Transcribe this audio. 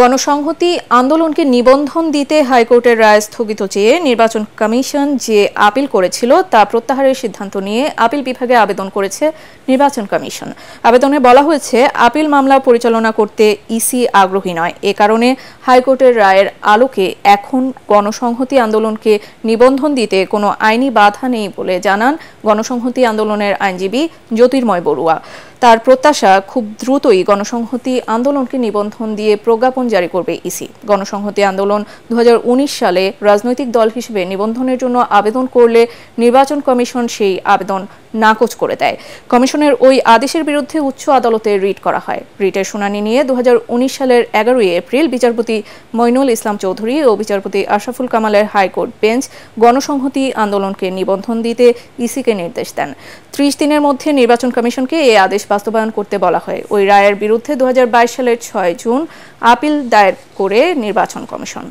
গণসংহতি আন্দোলনকে নিবন্ধন দিতে হাইকোর্টের রায় স্থগিত চেয়ে নির্বাচন কমিশন যে আপিল করেছিল তা প্রত্যাহারের সিদ্ধান্ত নিয়ে আপিল বিভাগে আবেদন করেছে নির্বাচন কমিশন আবেদনে বলা হয়েছে আপিল মামলা পরিচালনা করতে ইসি আগ্রহী নয় এ কারণে হাইকোর্টের রায়ের আলোকে এখন গণসংহতি আন্দোলনকে নিবন্ধন দিতে কোনো আইনি বাধা নেই বলে জানান গণসংহতি আন্দোলনের আইনজীবী জ্যোতির্ময় বড়ুয়া তার প্রত্যাশা খুব দ্রুতই গণসংহতি আন্দোলনকে নিবন্ধন দিয়ে প্রজ্ঞাপন বিজ্ঞাপন জারি করবে ইসি গণসংহতি আন্দোলন দু সালে রাজনৈতিক দল হিসেবে নিবন্ধনের জন্য আবেদন করলে নির্বাচন কমিশন সেই আবেদন নাকচ করে দেয় কমিশনের ওই আদেশের বিরুদ্ধে উচ্চ আদালতে রিট করা হয় রিটের শুনানি নিয়ে দু সালের এগারোই এপ্রিল বিচারপতি মইনুল ইসলাম চৌধুরী ও বিচারপতি আশরাফুল কামালের হাইকোর্ট বেঞ্চ গণসংহতি আন্দোলনকে নিবন্ধন দিতে ইসিকে নির্দেশ দেন ত্রিশ দিনের মধ্যে নির্বাচন কমিশনকে এই আদেশ বাস্তবায়ন করতে বলা হয় ওই রায়ের বিরুদ্ধে দু সালের ছয় জুন আপিল দায়ের করে নির্বাচন কমিশন